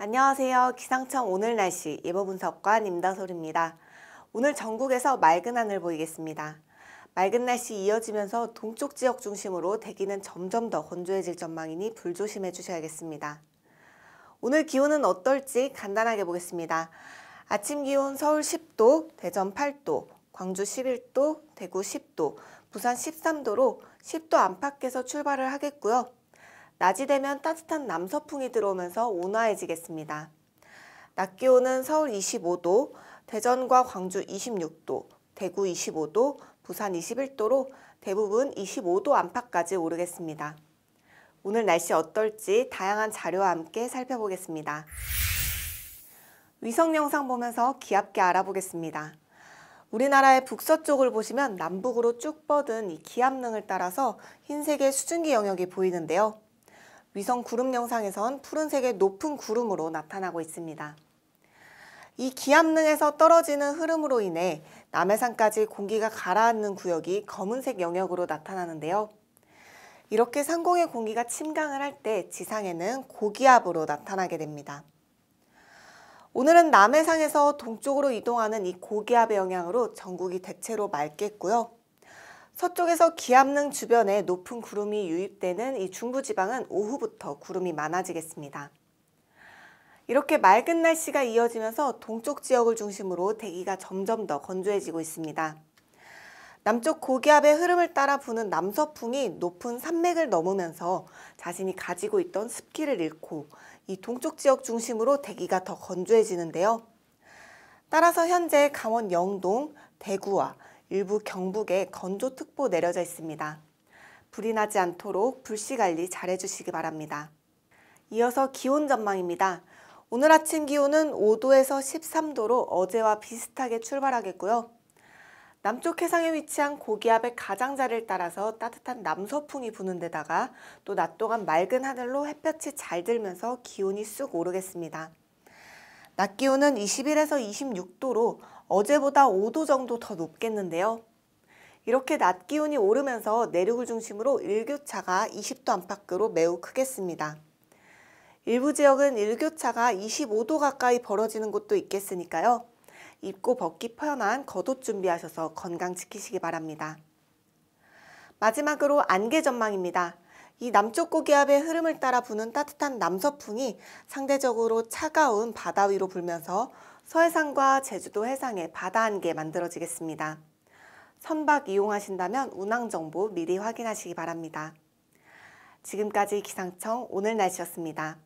안녕하세요. 기상청 오늘 날씨 예보분석관 임다솔입니다. 오늘 전국에서 맑은 하늘 보이겠습니다. 맑은 날씨 이어지면서 동쪽 지역 중심으로 대기는 점점 더 건조해질 전망이니 불조심해 주셔야겠습니다. 오늘 기온은 어떨지 간단하게 보겠습니다. 아침 기온 서울 10도, 대전 8도, 광주 11도, 대구 10도, 부산 13도로 10도 안팎에서 출발을 하겠고요. 낮이 되면 따뜻한 남서풍이 들어오면서 온화해지겠습니다. 낮 기온은 서울 25도, 대전과 광주 26도, 대구 25도, 부산 21도로 대부분 25도 안팎까지 오르겠습니다. 오늘 날씨 어떨지 다양한 자료와 함께 살펴보겠습니다. 위성 영상 보면서 귀엽게 알아보겠습니다. 우리나라의 북서쪽을 보시면 남북으로 쭉 뻗은 이 기압능을 따라서 흰색의 수증기 영역이 보이는데요. 위성 구름 영상에선 푸른색의 높은 구름으로 나타나고 있습니다. 이 기압능에서 떨어지는 흐름으로 인해 남해상까지 공기가 가라앉는 구역이 검은색 영역으로 나타나는데요. 이렇게 상공의 공기가 침강을 할 때 지상에는 고기압으로 나타나게 됩니다. 오늘은 남해상에서 동쪽으로 이동하는 이 고기압의 영향으로 전국이 대체로 맑겠고요. 서쪽에서 기압릉 주변에 높은 구름이 유입되는 이 중부지방은 오후부터 구름이 많아지겠습니다. 이렇게 맑은 날씨가 이어지면서 동쪽 지역을 중심으로 대기가 점점 더 건조해지고 있습니다. 남쪽 고기압의 흐름을 따라 부는 남서풍이 높은 산맥을 넘으면서 자신이 가지고 있던 습기를 잃고 이 동쪽 지역 중심으로 대기가 더 건조해지는데요. 따라서 현재 강원 영동, 대구와 일부 경북에 건조특보 내려져 있습니다. 불이 나지 않도록 불씨 관리 잘 해주시기 바랍니다. 이어서 기온 전망입니다. 오늘 아침 기온은 5도에서 13도로 어제와 비슷하게 출발하겠고요. 남쪽 해상에 위치한 고기압의 가장자를 따라서 따뜻한 남서풍이 부는 데다가 또 낮 동안 맑은 하늘로 햇볕이 잘 들면서 기온이 쑥 오르겠습니다. 낮 기온은 21에서 26도로 어제보다 5도 정도 더 높겠는데요. 이렇게 낮 기온이 오르면서 내륙을 중심으로 일교차가 20도 안팎으로 매우 크겠습니다. 일부 지역은 일교차가 25도 가까이 벌어지는 곳도 있겠으니까요. 입고 벗기 편한 겉옷 준비하셔서 건강 지키시기 바랍니다. 마지막으로 안개 전망입니다. 이 남쪽 고기압의 흐름을 따라 부는 따뜻한 남서풍이 상대적으로 차가운 바다 위로 불면서 서해상과 제주도 해상의 바다 안개 만들어지겠습니다. 선박 이용하신다면 운항 정보 미리 확인하시기 바랍니다. 지금까지 기상청 오늘 날씨였습니다.